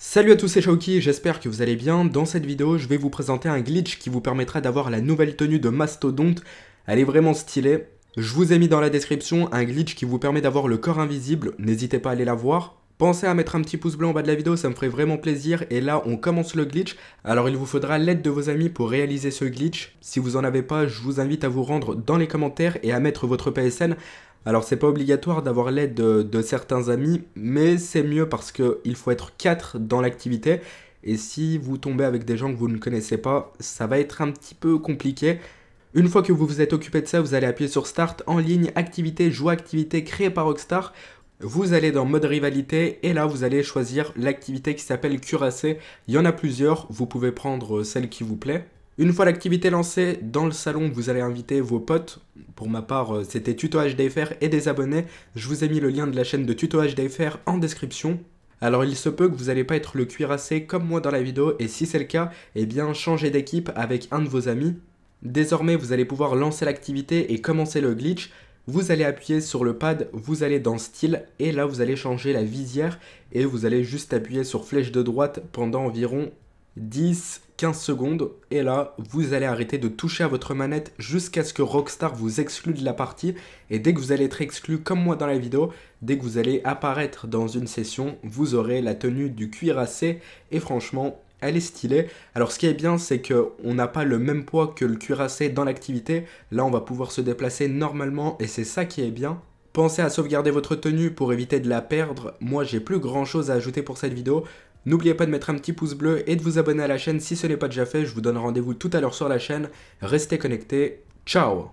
Salut à tous, c'est Shaoki, j'espère que vous allez bien. Dans cette vidéo, je vais vous présenter un glitch qui vous permettra d'avoir la nouvelle tenue de Mastodonte. Elle est vraiment stylée. Je vous ai mis dans la description un glitch qui vous permet d'avoir le corps invisible, n'hésitez pas à aller la voir. Pensez à mettre un petit pouce bleu en bas de la vidéo, ça me ferait vraiment plaisir. Et là, on commence le glitch. Alors, il vous faudra l'aide de vos amis pour réaliser ce glitch. Si vous en avez pas, je vous invite à vous rendre dans les commentaires et à mettre votre PSN. Alors c'est pas obligatoire d'avoir l'aide de, de, certains amis, mais c'est mieux parce qu'il faut être 4 dans l'activité. Et si vous tombez avec des gens que vous ne connaissez pas, ça va être un petit peu compliqué. Une fois que vous vous êtes occupé de ça, vous allez appuyer sur Start en ligne, activité, joue activité créée par Rockstar. Vous allez dans mode rivalité et là vous allez choisir l'activité qui s'appelle cuirassé. Il y en a plusieurs, vous pouvez prendre celle qui vous plaît. Une fois l'activité lancée, dans le salon, vous allez inviter vos potes. Pour ma part, euh, c'était Tuto HDFR et des abonnés. Je vous ai mis le lien de la chaîne de Tuto HDFR en description. Alors il se peut que vous n'allez pas être le cuirassé comme moi dans la vidéo, et si c'est le cas, et eh bien changez d'équipe avec un de vos amis. Désormais, vous allez pouvoir lancer l'activité et commencer le glitch. Vous allez appuyer sur le pad, vous allez dans style et là vous allez changer la visière et vous allez juste appuyer sur flèche de droite pendant environ 10, 15 secondes et là vous allez arrêter de toucher à votre manette jusqu'à ce que Rockstar vous exclue de la partie et dès que vous allez être exclu comme moi dans la vidéo, dès que vous allez apparaître dans une session, vous aurez la tenue du cuirassé et franchement elle est stylée. Alors ce qui est bien, c'est qu'on n'a pas le même poids que le cuirassé dans l'activité. Là, on va pouvoir se déplacer normalement et c'est ça qui est bien. Pensez à sauvegarder votre tenue pour éviter de la perdre. Moi, j'ai plus grand chose à ajouter pour cette vidéo. N'oubliez pas de mettre un petit pouce bleu et de vous abonner à la chaîne si ce n'est pas déjà fait. Je vous donne rendez-vous tout à l'heure sur la chaîne. Restez connectés. Ciao